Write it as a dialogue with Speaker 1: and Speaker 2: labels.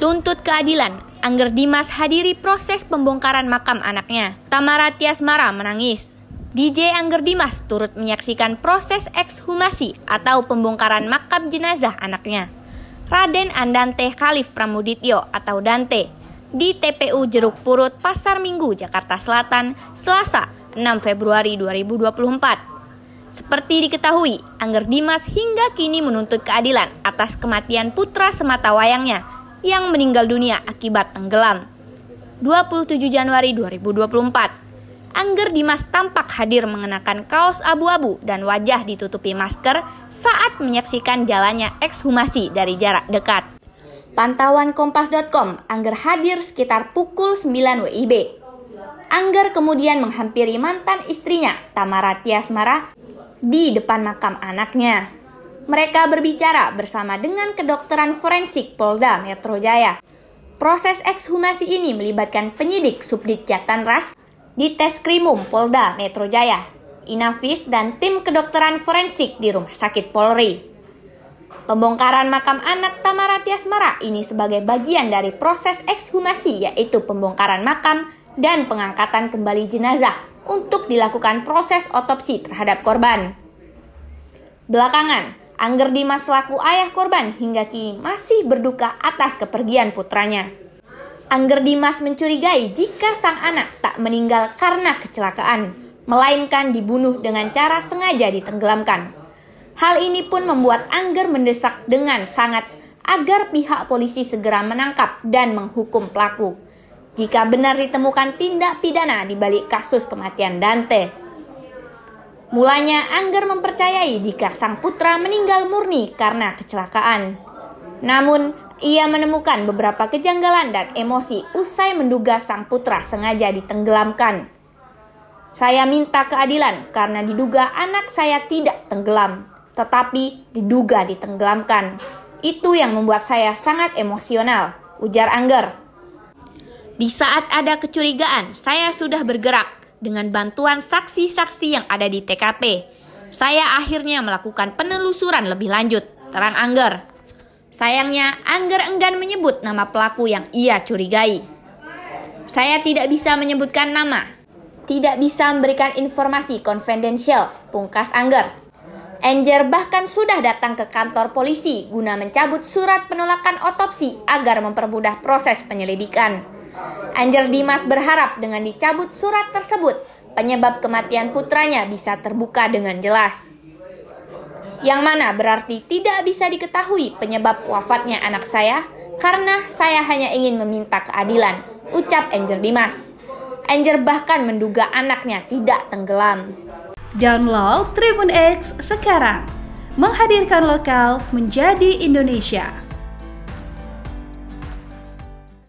Speaker 1: Tuntut keadilan, Angger Dimas hadiri proses pembongkaran makam anaknya. Tamara Tias Mara menangis. DJ Angger Dimas turut menyaksikan proses ekshumasi atau pembongkaran makam jenazah anaknya. Raden Andante Khalif Pramudityo atau Dante di TPU Jeruk Purut Pasar Minggu Jakarta Selatan Selasa 6 Februari 2024. Seperti diketahui, Angger Dimas hingga kini menuntut keadilan atas kematian putra semata wayangnya, yang meninggal dunia akibat tenggelam. 27 Januari 2024. Angger Dimas tampak hadir mengenakan kaos abu-abu dan wajah ditutupi masker saat menyaksikan jalannya ekshumasi dari jarak dekat. Pantauan kompas.com, Angger hadir sekitar pukul 9 WIB. Angger kemudian menghampiri mantan istrinya, Tamara Tiasmara, di depan makam anaknya. Mereka berbicara bersama dengan kedokteran forensik Polda Metro Jaya. Proses ekshumasi ini melibatkan penyidik Subdit ras, di tes krimum Polda Metro Jaya, Inavis dan tim kedokteran forensik di Rumah Sakit Polri. Pembongkaran makam anak Tamara Mara ini sebagai bagian dari proses ekshumasi yaitu pembongkaran makam dan pengangkatan kembali jenazah untuk dilakukan proses otopsi terhadap korban. Belakangan, Angger Dimas selaku ayah korban hingga kini masih berduka atas kepergian putranya. Angger Dimas mencurigai jika sang anak tak meninggal karena kecelakaan, melainkan dibunuh dengan cara sengaja ditenggelamkan. Hal ini pun membuat Angger mendesak dengan sangat agar pihak polisi segera menangkap dan menghukum pelaku. Jika benar ditemukan tindak pidana di balik kasus kematian Dante. Mulanya Angger mempercayai jika sang putra meninggal murni karena kecelakaan. Namun, ia menemukan beberapa kejanggalan dan emosi usai menduga sang putra sengaja ditenggelamkan. Saya minta keadilan karena diduga anak saya tidak tenggelam, tetapi diduga ditenggelamkan. Itu yang membuat saya sangat emosional, ujar Angger. Di saat ada kecurigaan, saya sudah bergerak dengan bantuan saksi-saksi yang ada di TKP. Saya akhirnya melakukan penelusuran lebih lanjut, terang Angger. Sayangnya, Angger enggan menyebut nama pelaku yang ia curigai. Saya tidak bisa menyebutkan nama, tidak bisa memberikan informasi konfidensial, pungkas Angger. Enjer bahkan sudah datang ke kantor polisi guna mencabut surat penolakan otopsi agar mempermudah proses penyelidikan. Anjar Dimas berharap dengan dicabut surat tersebut, penyebab kematian putranya bisa terbuka dengan jelas. Yang mana berarti tidak bisa diketahui penyebab wafatnya anak saya karena saya hanya ingin meminta keadilan, ucap Anjar Dimas. Anjar bahkan menduga anaknya tidak tenggelam. Download Tribun X sekarang. Menghadirkan lokal menjadi Indonesia.